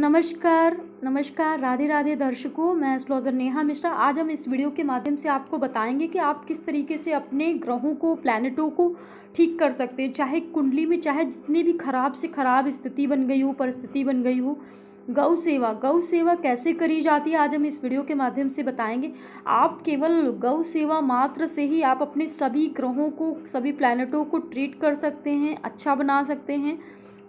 नमस्कार नमस्कार राधे राधे दर्शकों मैं स्लोजर नेहा मिश्रा आज हम इस वीडियो के माध्यम से आपको बताएंगे कि आप किस तरीके से अपने ग्रहों को प्लैनेटों को ठीक कर सकते हैं चाहे कुंडली में चाहे जितनी भी खराब से खराब स्थिति बन गई हो परिस्थिति बन गई हो गौ सेवा गौ सेवा कैसे करी जाती है आज हम इस वीडियो के माध्यम से बताएंगे आप केवल गौ सेवा मात्र से ही आप अपने सभी ग्रहों को सभी प्लानिटों को ट्रीट कर सकते हैं अच्छा बना सकते हैं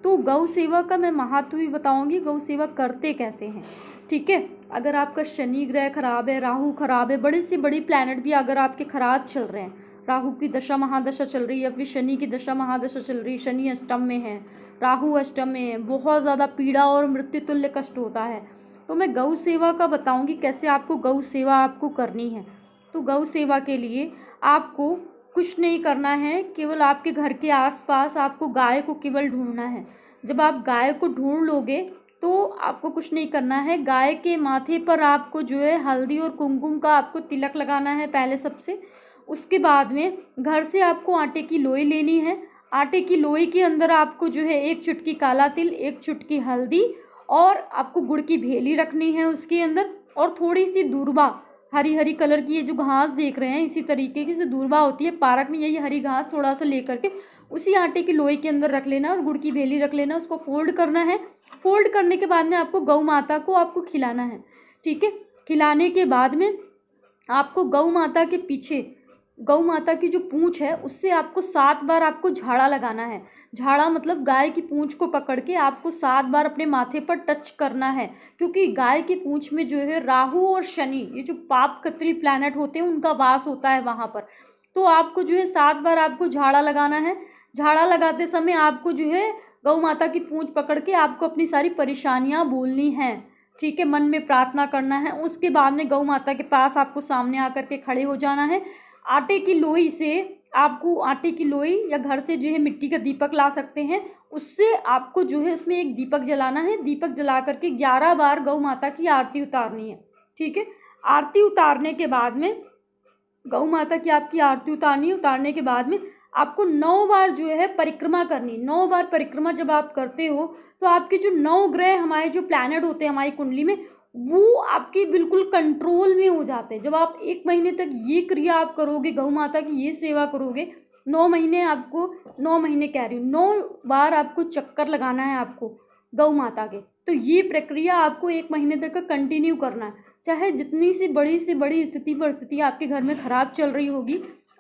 तो गौ सेवा का मैं महत्व भी बताऊंगी गौ सेवा करते कैसे हैं ठीक है अगर आपका शनि ग्रह खराब है राहु खराब है बड़े से बड़े प्लानट भी अगर आपके खराब चल रहे हैं राहु की दशा महादशा चल रही है फिर शनि की दशा महादशा चल रही है शनि अष्टम में है राहु अष्टम में है बहुत ज़्यादा पीड़ा और मृत्यु तुल्य कष्ट होता है तो मैं गौ सेवा का बताऊँगी कैसे आपको गौ सेवा आपको करनी है तो गौ सेवा के लिए आपको कुछ नहीं करना है केवल आपके घर के आसपास आपको गाय को केवल ढूंढना है जब आप गाय को ढूंढ लोगे तो आपको कुछ नहीं करना है गाय के माथे पर आपको जो है हल्दी और कुमकुम का आपको तिलक लगाना है पहले सबसे उसके बाद में घर से आपको आटे की लोई लेनी है आटे की लोई के अंदर आपको जो है एक चुटकी काला तिल एक चुटकी हल्दी और आपको गुड़ की भेली रखनी है उसके अंदर और थोड़ी सी दूरबा हरी हरी कलर की ये जो घास देख रहे हैं इसी तरीके की जो दूरवा होती है पार्क में यही हरी घास थोड़ा सा लेकर के उसी आटे की लोई के अंदर रख लेना और गुड़ की भेली रख लेना उसको फोल्ड करना है फोल्ड करने के बाद में आपको गऊ माता को आपको खिलाना है ठीक है खिलाने के बाद में आपको गऊ माता के पीछे गौ माता की जो पूंछ है उससे आपको सात बार आपको झाड़ा लगाना है झाड़ा मतलब गाय की पूंछ को पकड़ के आपको सात बार अपने माथे पर टच करना है क्योंकि गाय की पूंछ में जो है राहु और शनि ये जो पाप कतरी प्लानट होते हैं उनका वास होता है वहाँ पर तो आपको जो है सात बार आपको झाड़ा लगाना है झाड़ा लगाते समय आपको जो है गौ माता की पूँछ पकड़ के आपको अपनी सारी परेशानियाँ बोलनी हैं ठीक है मन में प्रार्थना करना है उसके बाद में गौ माता के पास आपको सामने आकर के खड़े हो जाना है आटे की लोई से आपको आटे की लोई या घर से जो है मिट्टी का दीपक ला सकते हैं उससे आपको जो है उसमें एक दीपक जलाना है दीपक जला करके ग्यारह बार गौ माता की आरती उतारनी है ठीक है आरती उतारने के बाद में गौ माता की आपकी आरती उतारनी उतारने के बाद में आपको नौ बार जो है परिक्रमा करनी नौ बार परिक्रमा जब आप करते हो तो आपके जो नौ ग्रह हमारे जो प्लैनेट होते हैं हमारी कुंडली में वो आपके बिल्कुल कंट्रोल में हो जाते हैं जब आप एक महीने तक ये क्रिया आप करोगे गौ माता की ये सेवा करोगे नौ महीने आपको नौ महीने कह रही हूँ नौ बार आपको चक्कर लगाना है आपको गौ माता के तो ये प्रक्रिया आपको एक महीने तक का कंटिन्यू करना है चाहे जितनी सी बड़ी से बड़ी स्थिति परिस्थिति आपके घर में ख़राब चल रही होगी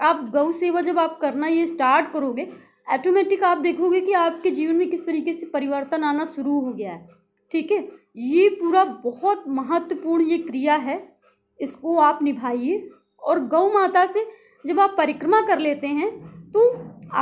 आप गौ सेवा जब आप करना ये स्टार्ट करोगे ऑटोमेटिक आप देखोगे कि आपके जीवन में किस तरीके से परिवर्तन आना शुरू हो गया है ठीक है ये पूरा बहुत महत्वपूर्ण ये क्रिया है इसको आप निभाइए और गौ माता से जब आप परिक्रमा कर लेते हैं तो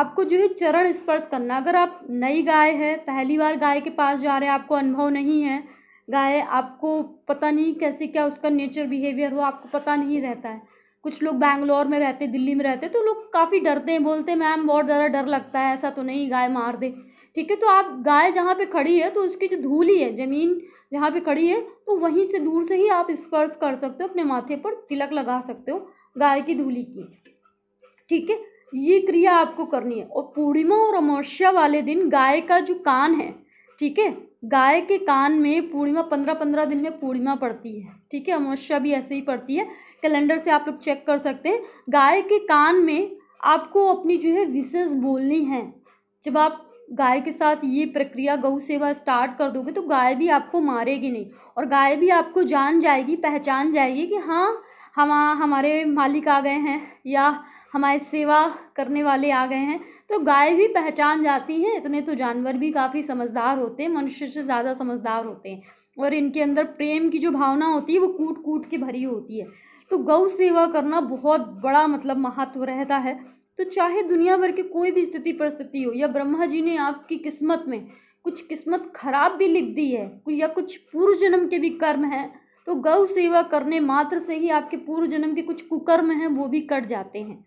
आपको जो है चरण स्पर्श करना अगर आप नई गाय है पहली बार गाय के पास जा रहे हैं आपको अनुभव नहीं है गाय आपको पता नहीं कैसे क्या उसका नेचर बिहेवियर हो आपको पता नहीं रहता है कुछ लोग बैंगलोर में रहते दिल्ली में रहते तो लोग काफ़ी डरते हैं बोलते हैं मैम बहुत ज़्यादा डर लगता है ऐसा तो नहीं गाय मार दे ठीक है तो आप गाय जहाँ पे खड़ी है तो उसकी जो धूली है ज़मीन जहाँ पे खड़ी है तो वहीं से दूर से ही आप स्पर्श कर सकते हो अपने माथे पर तिलक लगा सकते हो गाय की धूली की ठीक है ये क्रिया आपको करनी है और पूर्णिमा और अमावस्या वाले दिन गाय का जो कान है ठीक है गाय के कान में पूर्णिमा पंद्रह पंद्रह दिन में पूर्णिमा पड़ती है ठीक है अमावस्या भी ऐसे ही पड़ती है कैलेंडर से आप लोग चेक कर सकते हैं गाय के कान में आपको अपनी जो है विशेष बोलनी है जब आप गाय के साथ ये प्रक्रिया गौ सेवा स्टार्ट कर दोगे तो गाय भी आपको मारेगी नहीं और गाय भी आपको जान जाएगी पहचान जाएगी कि हाँ हम हमारे मालिक आ गए हैं या हमारे सेवा करने वाले आ गए हैं तो गाय भी पहचान जाती हैं इतने तो जानवर भी काफ़ी समझदार होते हैं मनुष्य से ज़्यादा समझदार होते हैं और इनके अंदर प्रेम की जो भावना होती है वो कूट कूट के भरी होती है तो गौ सेवा करना बहुत बड़ा मतलब महत्व रहता है तो चाहे दुनिया भर की कोई भी स्थिति परिस्थिति हो या ब्रह्मा जी ने आपकी किस्मत में कुछ किस्मत खराब भी लिख दी है या कुछ पूर्व जन्म के भी कर्म हैं तो गौ सेवा करने मात्र से ही आपके पूर्व जन्म के कुछ कुकर्म हैं वो भी कट जाते हैं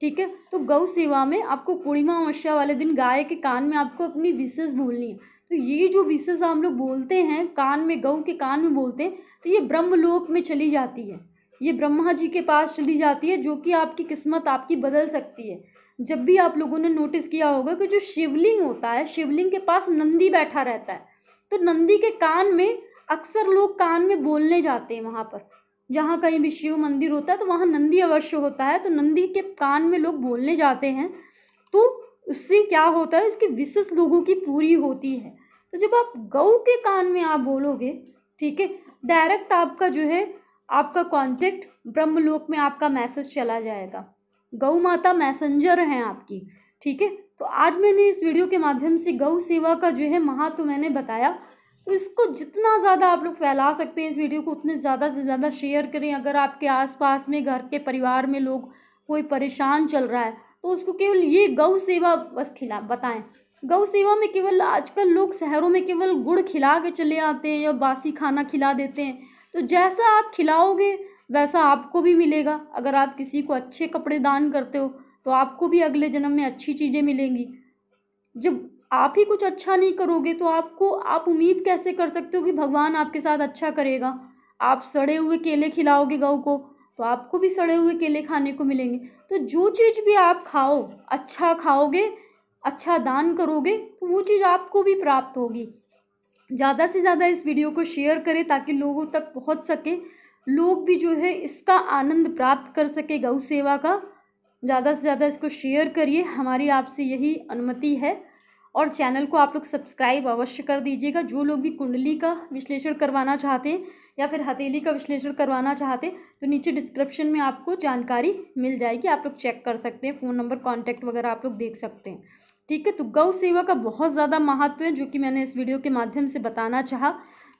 ठीक है तो गौ सेवा में आपको पूर्णिमा अमावस्या वाले दिन गाय के कान में आपको अपनी विशेष बोलनी है तो ये जो विशेष हम लोग बोलते हैं कान में गऊ के कान में बोलते हैं तो ये ब्रह्मलोक में चली जाती है ये ब्रह्मा जी के पास चली जाती है जो कि आपकी किस्मत आपकी बदल सकती है जब भी आप लोगों ने नोटिस किया होगा कि जो शिवलिंग होता है शिवलिंग के पास नंदी बैठा रहता है तो नंदी के कान में अक्सर लोग कान में बोलने जाते हैं वहाँ पर जहाँ कहीं भी शिव मंदिर होता है तो वहाँ नंदी अवश्य होता है तो नंदी के कान में लोग बोलने जाते हैं तो उससे क्या होता है उसकी विशेष लोगों की पूरी होती है तो जब आप गऊ के कान में आप बोलोगे ठीक है डायरेक्ट आपका जो है आपका कॉन्टेक्ट ब्रह्मलोक में आपका मैसेज चला जाएगा गौ माता मैसेंजर हैं आपकी ठीक है तो आज मैंने इस वीडियो के माध्यम से गौ सेवा का जो है महत्व तो मैंने बताया तो इसको जितना ज़्यादा आप लोग फैला सकते हैं इस वीडियो को उतने ज़्यादा से ज़्यादा शेयर करें अगर आपके आसपास में घर के परिवार में लोग कोई परेशान चल रहा है तो उसको केवल ये गौ सेवा बस खिला बताएं गौ सेवा में केवल आजकल लोग शहरों में केवल गुड़ खिला के चले आते हैं या बासी खाना खिला देते हैं तो जैसा आप खिलाओगे वैसा आपको भी मिलेगा अगर आप किसी को अच्छे कपड़े दान करते हो तो आपको भी अगले जन्म में अच्छी चीज़ें मिलेंगी जब आप ही कुछ अच्छा नहीं करोगे तो आपको आप उम्मीद कैसे कर सकते हो कि भगवान आपके साथ अच्छा करेगा आप सड़े हुए केले खिलाओगे गऊ को तो आपको भी सड़े हुए केले खाने को मिलेंगे तो जो चीज़ भी आप खाओ अच्छा खाओगे अच्छा दान करोगे तो वो चीज़ आपको भी प्राप्त होगी ज़्यादा से ज़्यादा इस वीडियो को शेयर करें ताकि लोगों तक पहुँच सके लोग भी जो है इसका आनंद प्राप्त कर सके गौ सेवा का ज़्यादा से ज़्यादा इसको शेयर करिए हमारी आपसे यही अनुमति है और चैनल को आप लोग सब्सक्राइब अवश्य कर दीजिएगा जो लोग भी कुंडली का विश्लेषण करवाना चाहते हैं या फिर हथेली का विश्लेषण करवाना चाहते हैं तो नीचे डिस्क्रिप्शन में आपको जानकारी मिल जाएगी आप लोग चेक कर सकते हैं फ़ोन नंबर कॉन्टैक्ट वगैरह आप लोग देख सकते हैं ठीक है तो गौ सेवा का बहुत ज़्यादा महत्व है जो कि मैंने इस वीडियो के माध्यम से बताना चाहा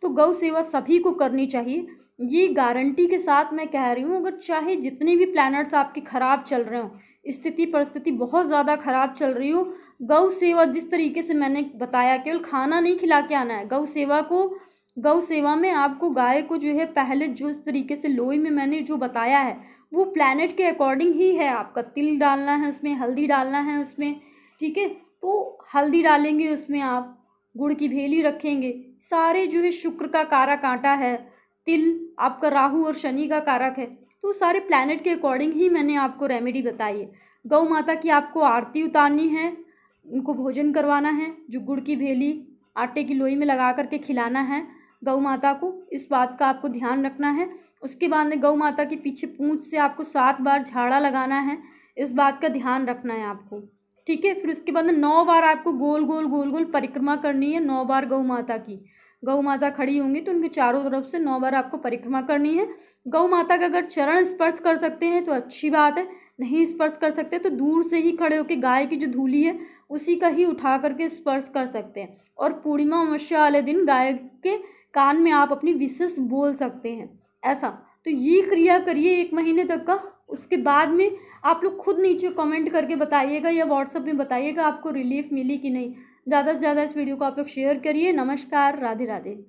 तो गौ सेवा सभी को करनी चाहिए ये गारंटी के साथ मैं कह रही हूँ अगर चाहे जितने भी प्लानट्स आपके ख़राब चल रहे हो स्थिति परिस्थिति बहुत ज़्यादा ख़राब चल रही हो गौ सेवा जिस तरीके से मैंने बताया केवल खाना नहीं खिला के आना है गौ सेवा को गौ सेवा में आपको गाय को जो है पहले जो तरीके से लोई में मैंने जो बताया है वो प्लानट के अकॉर्डिंग ही है आपका तिल डालना है उसमें हल्दी डालना है उसमें ठीक है तो हल्दी डालेंगे उसमें आप गुड़ की भेली रखेंगे सारे जो है शुक्र का कारा कांटा है तिल आपका राहु और शनि का कारक है तो सारे प्लानट के अकॉर्डिंग ही मैंने आपको रेमेडी बताई है गौ माता की आपको आरती उतारनी है उनको भोजन करवाना है जो गुड़ की भेली आटे की लोई में लगा करके खिलाना है गौ माता को इस बात का आपको ध्यान रखना है उसके बाद में गौ माता के पीछे पूँछ से आपको सात बार झाड़ा लगाना है इस बात का ध्यान रखना है आपको ठीक है फिर उसके बाद नौ बार आपको गोल गोल गोल गोल परिक्रमा करनी है नौ बार गौ माता की गौ माता खड़ी होंगी तो उनके चारों तरफ से नौ बार आपको परिक्रमा करनी है गौ माता का अगर चरण स्पर्श कर सकते हैं तो अच्छी बात है नहीं स्पर्श कर सकते तो दूर से ही खड़े होकर गाय की जो धूली है उसी का ही उठा करके स्पर्श कर सकते हैं और पूर्णिमा अमावस्या वाले दिन गाय के कान में आप अपनी विशेष बोल सकते हैं ऐसा तो ये क्रिया करिए एक महीने तक का उसके बाद में आप लोग खुद नीचे कमेंट करके बताइएगा या व्हाट्सअप में बताइएगा आपको रिलीफ मिली कि नहीं ज़्यादा से ज़्यादा इस वीडियो को आप लोग शेयर करिए नमस्कार राधे राधे